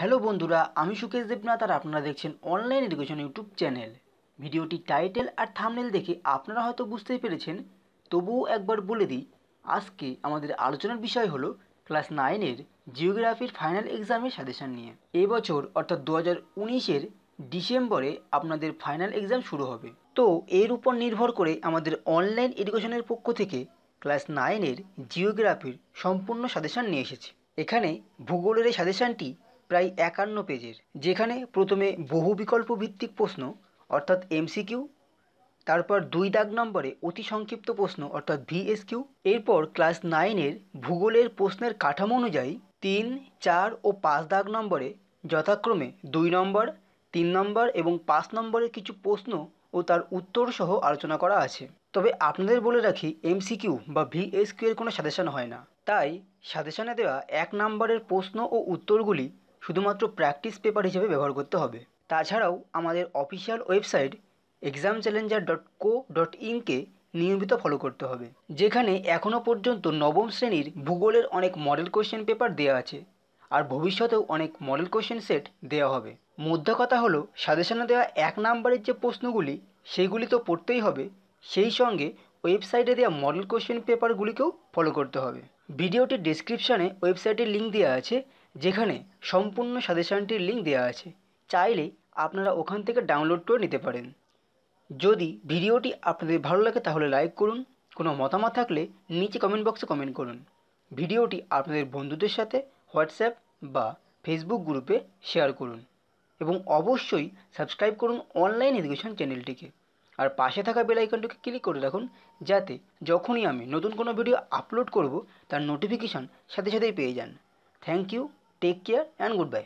hello বন্ধুরা আমি সুকেশ দেবনাথ আর আপনারা দেখছেন অনলাইন এডুকেশন ইউটিউব চ্যানেল ভিডিওটি টাইটেল আর থামনেল দেখে আপনারা হয়তো বুঝতেই পেরেছেন তবুও একবার বলে দিই আজকে আমাদের আলোচনার বিষয় হলো ক্লাস নাইনের জিওগ্রাফির ফাইনাল এক্সামের সাজেশান নিয়ে এবছর অর্থাৎ দু হাজার উনিশের ডিসেম্বরে আপনাদের ফাইনাল এক্সাম শুরু হবে তো এর উপর নির্ভর করে আমাদের অনলাইন এডুকেশনের পক্ষ থেকে ক্লাস নাইনের জিওগ্রাফির সম্পূর্ণ সাজেশান নিয়ে এসেছে এখানে ভূগোলের এই সাজেশানটি প্রায় একান্ন পেজের যেখানে প্রথমে বহু বিকল্প ভিত্তিক প্রশ্ন অর্থাৎ এমসিকিউ তারপর দুই দাগ নম্বরে অতি সংক্ষিপ্ত প্রশ্ন অর্থাৎ ভিএসকিউ এরপর ক্লাস নাইনের ভূগোলের প্রশ্নের কাঠামো অনুযায়ী তিন চার ও পাঁচ দাগ নম্বরে যথাক্রমে দুই নম্বর তিন নম্বর এবং পাঁচ নম্বরের কিছু প্রশ্ন ও তার উত্তর সহ আলোচনা করা আছে তবে আপনাদের বলে রাখি এমসিকিউ বা ভিএসকিউ এর কোনো সাজেশন হয় না তাই সাজেশনে দেওয়া এক নম্বরের প্রশ্ন ও উত্তরগুলি শুধুমাত্র প্র্যাকটিস পেপার হিসেবে ব্যবহার করতে হবে তাছাড়াও আমাদের official website exam challenger dot co dot ইনকে নিয়মিত ফলো করতে হবে যেখানে এখনও পর্যন্ত নবম শ্রেণীর ভূগোলের অনেক মডেল কোয়েশ্চেন পেপার দেওয়া আছে আর ভবিষ্যতেও অনেক মডেল কোশ্চেন সেট দেওয়া হবে মধ্য কথা হলো সাজেশনে দেওয়া এক নাম্বারের যে প্রশ্নগুলি সেইগুলি তো পড়তেই হবে সেই সঙ্গে ওয়েবসাইটে দেওয়া মডেল কোশ্চেন পেপারগুলিকেও ফলো করতে হবে ভিডিওটির ডিসক্রিপশানে ওয়েবসাইটের লিঙ্ক দেওয়া আছে যেখানে সম্পূর্ণ সাজেশানটির লিঙ্ক দেওয়া আছে চাইলে আপনারা ওখান থেকে ডাউনলোড করে নিতে পারেন যদি ভিডিওটি আপনাদের ভালো লাগে তাহলে লাইক করুন কোনো মতামত থাকলে নিচে কমেন্ট বক্সে কমেন্ট করুন ভিডিওটি আপনাদের বন্ধুদের সাথে হোয়াটসঅ্যাপ বা ফেসবুক গ্রুপে শেয়ার করুন এবং অবশ্যই সাবস্ক্রাইব করুন অনলাইন এডুকেশন চ্যানেলটিকে আর পাশে থাকা বেল আইকনটিকে ক্লিক করে রাখুন যাতে যখনই আমি নতুন কোনো ভিডিও আপলোড করব তার নোটিফিকেশান সাথে সাথেই পেয়ে যান thank you take care and good by